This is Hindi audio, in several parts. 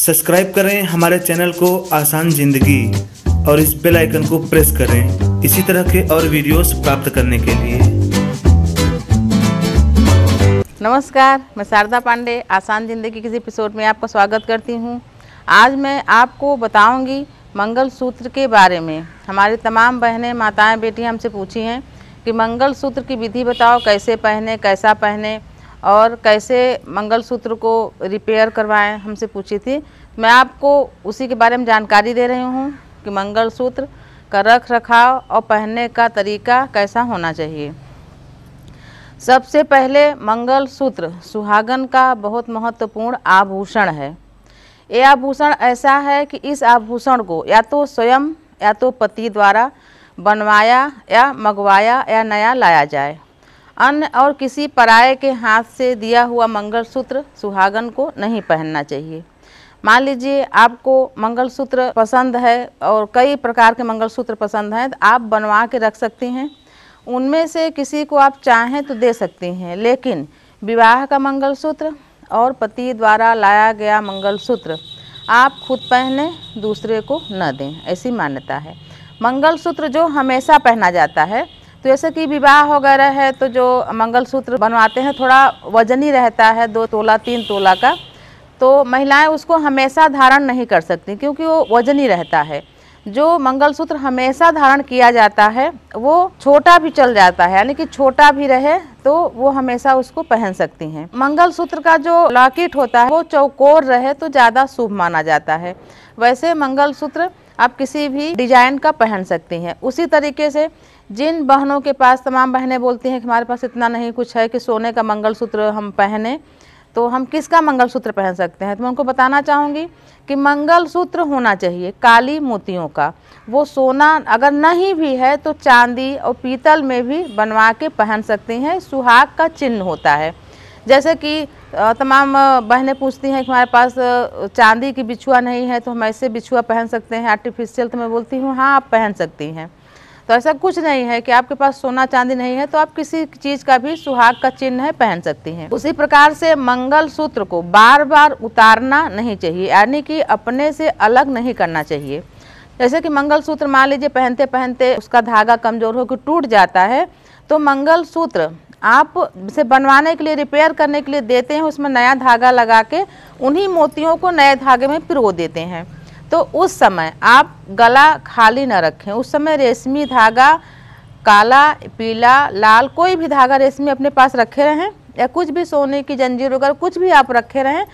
सब्सक्राइब करें हमारे चैनल को आसान जिंदगी और इस बेल आइकन को प्रेस करें इसी तरह के और वीडियोस प्राप्त करने के लिए नमस्कार मैं शारदा पांडे आसान ज़िंदगी किस एपिसोड में आपका स्वागत करती हूँ आज मैं आपको बताऊंगी मंगल सूत्र के बारे में हमारी तमाम बहनें माताएं बेटियां हमसे पूछी हैं कि मंगल सूत्र की विधि बताओ कैसे पहने कैसा पहने और कैसे मंगलसूत्र को रिपेयर करवाएं हमसे पूछी थी मैं आपको उसी के बारे में जानकारी दे रही हूँ कि मंगलसूत्र का रख रखाव और पहनने का तरीका कैसा होना चाहिए सबसे पहले मंगल सूत्र सुहागन का बहुत महत्वपूर्ण आभूषण है ये आभूषण ऐसा है कि इस आभूषण को या तो स्वयं या तो पति द्वारा बनवाया या मंगवाया या नया लाया जाए अन्य और किसी पराये के हाथ से दिया हुआ मंगलसूत्र सुहागन को नहीं पहनना चाहिए मान लीजिए आपको मंगलसूत्र पसंद है और कई प्रकार के मंगलसूत्र पसंद हैं तो आप बनवा के रख सकती हैं उनमें से किसी को आप चाहें तो दे सकती हैं लेकिन विवाह का मंगलसूत्र और पति द्वारा लाया गया मंगलसूत्र आप खुद पहने दूसरे को न दें ऐसी मान्यता है मंगलसूत्र जो हमेशा पहना जाता है तो जैसे कि विवाह वगैरह है तो जो मंगलसूत्र बनवाते हैं थोड़ा वजन ही रहता है दो तोला तीन तोला का तो महिलाएं उसको हमेशा धारण नहीं कर सकती क्योंकि वो वजन ही रहता है जो मंगलसूत्र हमेशा धारण किया जाता है वो छोटा भी चल जाता है यानी कि छोटा भी रहे तो वो हमेशा उसको पहन सकती हैं मंगलसूत्र का जो लॉकेट होता है वो चौकोर रहे तो ज़्यादा शुभ माना जाता है वैसे मंगलसूत्र आप किसी भी डिजाइन का पहन सकती हैं उसी तरीके से जिन बहनों के पास तमाम बहनें बोलती हैं कि हमारे पास इतना नहीं कुछ है कि सोने का मंगलसूत्र हम पहने तो हम किसका मंगलसूत्र पहन सकते हैं तो मैं उनको बताना चाहूँगी कि मंगलसूत्र होना चाहिए काली मोतियों का वो सोना अगर नहीं भी है तो चांदी और पीतल में भी बनवा के पहन सकती हैं सुहाग का चिन्ह होता है जैसे कि तमाम बहनें पूछती हैं कि हमारे पास चांदी की बिछुआ नहीं है तो हम ऐसे बिछुआ पहन सकते हैं आर्टिफिशियल तो मैं बोलती हूँ हाँ आप पहन सकती हैं तो ऐसा कुछ नहीं है कि आपके पास सोना चांदी नहीं है तो आप किसी चीज़ का भी सुहाग का चिन्ह है पहन सकती हैं उसी प्रकार से मंगल सूत्र को बार बार उतारना नहीं चाहिए यानी कि अपने से अलग नहीं करना चाहिए जैसे कि मंगल सूत्र मान लीजिए पहनते पहनते उसका धागा कमज़ोर होकर टूट जाता है तो मंगल सूत्र आप से बनवाने के लिए रिपेयर करने के लिए देते हैं उसमें नया धागा लगा के उन्हीं मोतियों को नए धागे में पिरो देते हैं तो उस समय आप गला खाली न रखें उस समय रेशमी धागा काला पीला लाल कोई भी धागा रेशमी अपने पास रखे रहें या कुछ भी सोने की जंजीर वगैरह कुछ भी आप रखे रहें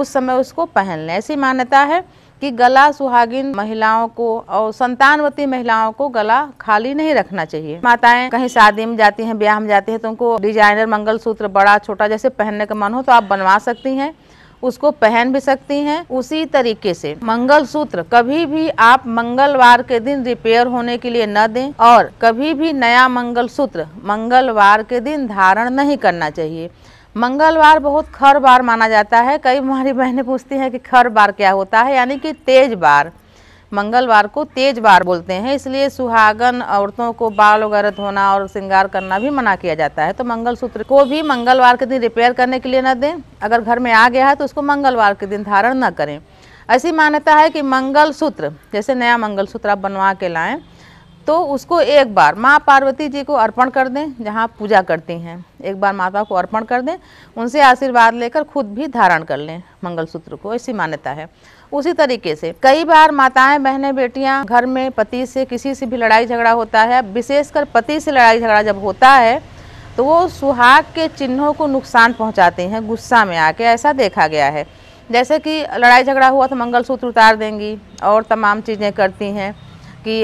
उस समय उसको पहन लें ऐसी मान्यता है कि गला सुहागिन महिलाओं को और संतानवती महिलाओं को गला खाली नहीं रखना चाहिए माताएं कहीं शादी में जाती हैं ब्याह में जाती हैं तो उनको डिजाइनर मंगलसूत्र बड़ा छोटा जैसे पहनने का मन हो तो आप बनवा सकती हैं उसको पहन भी सकती हैं उसी तरीके से मंगलसूत्र कभी भी आप मंगलवार के दिन रिपेयर होने के लिए न दें और कभी भी नया मंगलसूत्र मंगलवार के दिन धारण नहीं करना चाहिए मंगलवार बहुत खर बार माना जाता है कई हमारी बहनें पूछती हैं कि खर बार क्या होता है यानी कि तेज बार मंगलवार को तेज बार बोलते हैं इसलिए सुहागन औरतों को बाल वगैरह धोना और श्रृंगार करना भी मना किया जाता है तो मंगलसूत्र को भी मंगलवार के दिन रिपेयर करने के लिए न दें अगर घर में आ गया है तो उसको मंगलवार के दिन धारण न करें ऐसी मान्यता है कि मंगलसूत्र जैसे नया मंगलसूत्र आप बनवा के लाएँ तो उसको एक बार माँ पार्वती जी को अर्पण कर दें जहाँ पूजा करती हैं एक बार माता को अर्पण कर दें उनसे आशीर्वाद लेकर खुद भी धारण कर लें मंगलसूत्र को ऐसी मान्यता है उसी तरीके से कई बार माताएं बहनें बेटियां घर में पति से किसी से भी लड़ाई झगड़ा होता है विशेषकर पति से लड़ाई झगड़ा जब होता है तो वो सुहाग के चिन्हों को नुकसान पहुँचाते हैं गुस्सा में आके ऐसा देखा गया है जैसे कि लड़ाई झगड़ा हुआ तो मंगलसूत्र उतार देंगी और तमाम चीज़ें करती हैं कि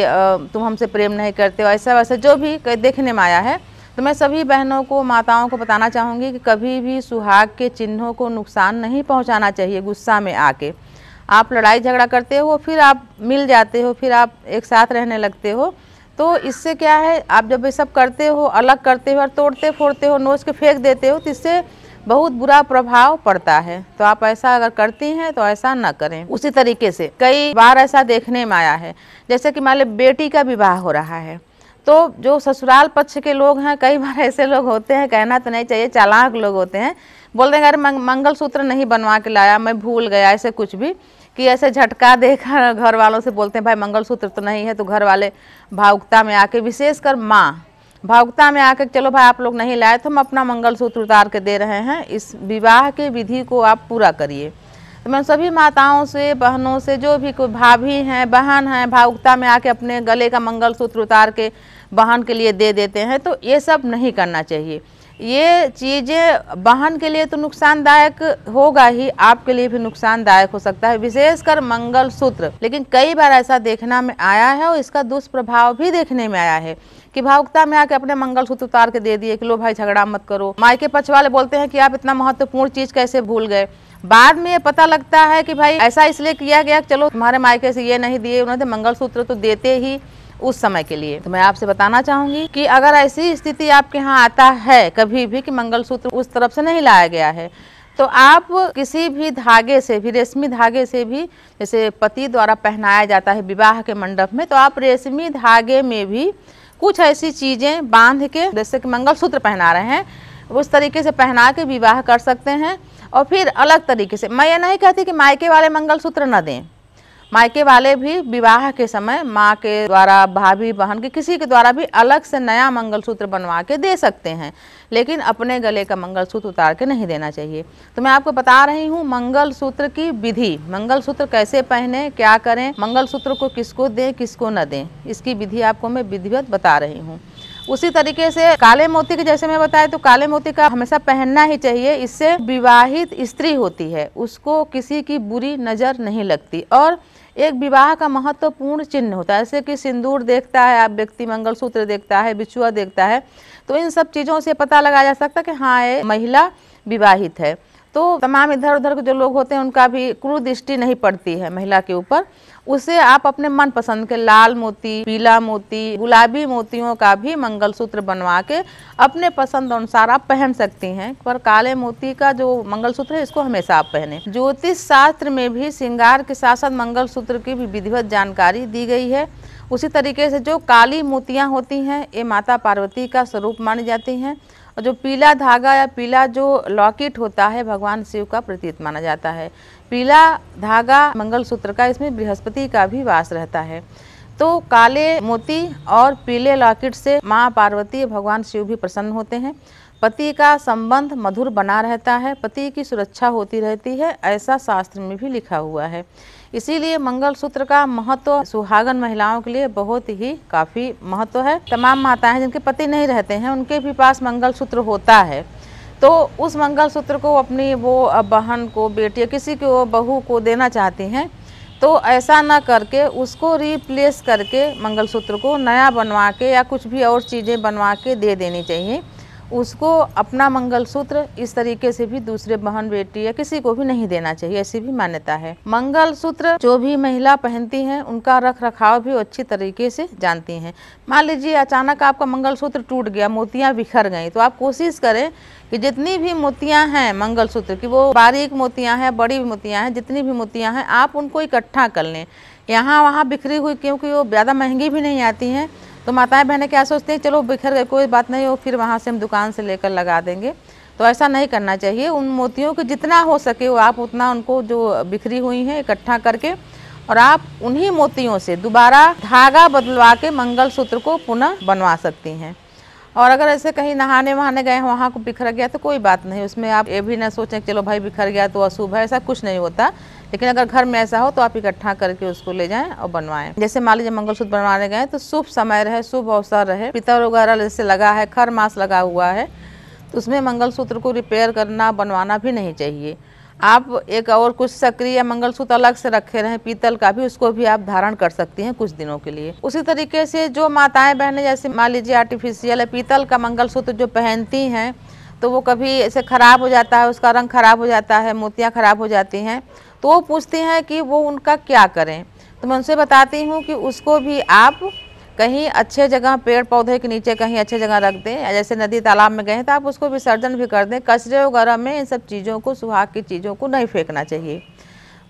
तुम हमसे प्रेम नहीं करते हो ऐसा वैसा जो भी देखने में आया है तो मैं सभी बहनों को माताओं को बताना चाहूँगी कि कभी भी सुहाग के चिन्हों को नुकसान नहीं पहुँचाना चाहिए गुस्सा में आके आप लड़ाई झगड़ा करते हो फिर आप मिल जाते हो फिर आप एक साथ रहने लगते हो तो इससे क्या है आप जब ये सब करते हो अलग करते हो और तोड़ते फोड़ते हो नोच के फेंक देते हो तो इससे बहुत बुरा प्रभाव पड़ता है तो आप ऐसा अगर करती हैं तो ऐसा ना करें उसी तरीके से कई बार ऐसा देखने में आया है जैसे कि मान लें बेटी का विवाह हो रहा है तो जो ससुराल पक्ष के लोग हैं कई बार ऐसे लोग होते हैं कहना तो नहीं चाहिए चालाक लोग होते हैं बोलते हैं अरे मंगलसूत्र नहीं बनवा के लाया मैं भूल गया ऐसे कुछ भी कि ऐसे झटका देकर घर वालों से बोलते हैं भाई मंगलसूत्र तो नहीं है तो घर वाले भावुकता में आके विशेषकर माँ भावुकता में आकर चलो भाई आप लोग नहीं लाए तो हम अपना मंगलसूत्र उतार के दे रहे हैं इस विवाह के विधि को आप पूरा करिए तो मैं सभी माताओं से बहनों से जो भी कोई भाभी हैं बहन हैं भावुकता में आके अपने गले का मंगलसूत्र उतार के बहन के लिए दे देते हैं तो ये सब नहीं करना चाहिए ये चीज़ें वाहन के लिए तो नुकसानदायक होगा ही आपके लिए भी नुकसानदायक हो सकता है विशेषकर मंगल सूत्र लेकिन कई बार ऐसा देखना में आया है और इसका दुष्प्रभाव भी देखने में आया है कि भावुकता में आके अपने मंगल सूत्र उतार के दे दिए कि लो भाई झगड़ा मत करो मायके पक्ष वाले बोलते हैं कि आप इतना महत्वपूर्ण चीज़ कैसे भूल गए बाद में ये पता लगता है कि भाई ऐसा इसलिए किया गया चलो तुम्हारे मायके से ये नहीं दिए उन्होंने तो मंगल सूत्र तो देते ही उस समय के लिए तो मैं आपसे बताना चाहूंगी कि अगर ऐसी स्थिति आपके यहाँ आता है कभी भी कि मंगलसूत्र उस तरफ से नहीं लाया गया है तो आप किसी भी धागे से भी रेशमी धागे से भी जैसे पति द्वारा पहनाया जाता है विवाह के मंडप में तो आप रेशमी धागे में भी कुछ ऐसी चीज़ें बांध के जैसे कि मंगलसूत्र पहना रहे हैं उस तरीके से पहना के विवाह कर सकते हैं और फिर अलग तरीके से मैं ये नहीं कहती कि मायके वाले मंगलसूत्र न दें मायके वाले भी विवाह के समय माँ के द्वारा भाभी बहन के किसी के द्वारा भी अलग से नया मंगलसूत्र बनवा के दे सकते हैं लेकिन अपने गले का मंगलसूत्र उतार के नहीं देना चाहिए तो मैं आपको बता रही हूँ मंगलसूत्र की विधि मंगलसूत्र कैसे पहने क्या करें मंगलसूत्र को किसको दें किसको न दें इसकी विधि आपको मैं विधिवत बता रही हूँ उसी तरीके से काले मोती के जैसे मैं बताया तो काले मोती का हमेशा पहनना ही चाहिए इससे विवाहित स्त्री होती है उसको किसी की बुरी नज़र नहीं लगती और एक विवाह का महत्वपूर्ण चिन्ह होता है जैसे कि सिंदूर देखता है आप व्यक्ति मंगलसूत्र देखता है बिछुआ देखता है तो इन सब चीज़ों से पता लगाया जा सकता है कि हाँ ये महिला विवाहित है तो तमाम इधर उधर के जो लोग होते हैं उनका भी क्रू दृष्टि नहीं पड़ती है महिला के ऊपर उसे आप अपने मन पसंद के लाल मोती पीला मोती गुलाबी मोतियों का भी मंगलसूत्र बनवा के अपने पसंद अनुसार आप पहन सकती हैं पर काले मोती का जो मंगलसूत्र है इसको हमेशा आप पहने ज्योतिष शास्त्र में भी श्रृंगार के साथ साथ मंगलसूत्र की भी विधिवत जानकारी दी गई है उसी तरीके से जो काली मोतियाँ होती हैं ये माता पार्वती का स्वरूप मानी जाती हैं और जो पीला धागा या पीला जो लॉकेट होता है भगवान शिव का प्रतीत माना जाता है पीला धागा मंगलसूत्र का इसमें बृहस्पति का भी वास रहता है तो काले मोती और पीले लॉकेट से माँ पार्वती भगवान शिव भी प्रसन्न होते हैं पति का संबंध मधुर बना रहता है पति की सुरक्षा होती रहती है ऐसा शास्त्र में भी लिखा हुआ है इसीलिए मंगलसूत्र का महत्व सुहागन महिलाओं के लिए बहुत ही काफ़ी महत्व है तमाम माताएं जिनके पति नहीं रहते हैं उनके भी पास मंगलसूत्र होता है तो उस मंगलसूत्र को अपनी वो बहन को बेटी या किसी को बहू को देना चाहती हैं तो ऐसा ना करके उसको रिप्लेस करके मंगलसूत्र को नया बनवा के या कुछ भी और चीज़ें बनवा के दे देनी चाहिए उसको अपना मंगलसूत्र इस तरीके से भी दूसरे बहन बेटी या किसी को भी नहीं देना चाहिए ऐसी भी मान्यता है मंगलसूत्र जो भी महिला पहनती हैं उनका रख रखाव भी अच्छी तरीके से जानती हैं मान लीजिए अचानक आपका मंगलसूत्र टूट गया मोतियाँ बिखर गई तो आप कोशिश करें कि जितनी भी मोतियाँ हैं मंगलसूत्र की वो बारीक मोतियाँ हैं बड़ी मोतियाँ हैं जितनी भी मोतियाँ हैं आप उनको इकट्ठा कर लें यहाँ वहाँ बिखरी हुई क्योंकि वो ज़्यादा महंगी भी नहीं आती हैं तो माताएं बहनें क्या सोचती हैं चलो बिखर गए कोई बात नहीं हो फिर वहाँ से हम दुकान से लेकर लगा देंगे तो ऐसा नहीं करना चाहिए उन मोतियों को जितना हो सके वो आप उतना उनको जो बिखरी हुई हैं इकट्ठा करके और आप उन्हीं मोतियों से दोबारा धागा बदलवा के मंगलसूत्र को पुनः बनवा सकती हैं और अगर ऐसे कहीं नहाने वहाने गए वहाँ को बिखर गया तो कोई बात नहीं उसमें आप ये भी ना सोचें चलो भाई बिखर गया तो अशुभ है ऐसा कुछ नहीं होता लेकिन अगर घर में ऐसा हो तो आप इकट्ठा करके उसको ले जाएं और बनवाएं जैसे मान लीजिए मंगलसूत्र बनवाने गए तो शुभ समय रहे शुभ अवसर रहे पितर वगैरह जैसे लगा है खर मास लगा हुआ है तो उसमें मंगलसूत्र को रिपेयर करना बनवाना भी नहीं चाहिए आप एक और कुछ सक्रिय मंगलसूत्र अलग से रखे रहें पीतल का भी उसको भी आप धारण कर सकती हैं कुछ दिनों के लिए उसी तरीके से जो माताएं बहनें जैसे मान लीजिए आर्टिफिशियल है पीतल का मंगलसूत्र जो पहनती हैं तो वो कभी ऐसे ख़राब हो जाता है उसका रंग ख़राब हो जाता है मोतियाँ ख़राब हो जाती हैं तो वो पूछती हैं कि वो उनका क्या करें तो मैं उनसे बताती हूँ कि उसको भी आप कहीं अच्छे जगह पेड़ पौधे के नीचे कहीं अच्छे जगह रख दें जैसे नदी तालाब में गए तो आप उसको विसर्जन भी कर दें कचरे वगैरह में इन सब चीज़ों को सुहाग की चीज़ों को नहीं फेंकना चाहिए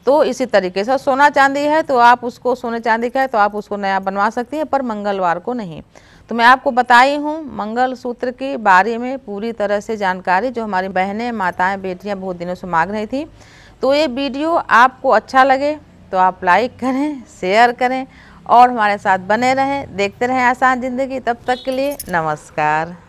तो इसी तरीके से सोना चांदी है तो आप उसको सोने चांदी का है तो आप उसको नया बनवा सकती हैं पर मंगलवार को नहीं तो मैं आपको बताई हूँ मंगल सूत्र के बारे में पूरी तरह से जानकारी जो हमारी बहनें माताएं बेटियां बहुत दिनों से मांग रही थी तो ये वीडियो आपको अच्छा लगे तो आप लाइक करें शेयर करें और हमारे साथ बने रहें देखते रहें आसान ज़िंदगी तब तक के लिए नमस्कार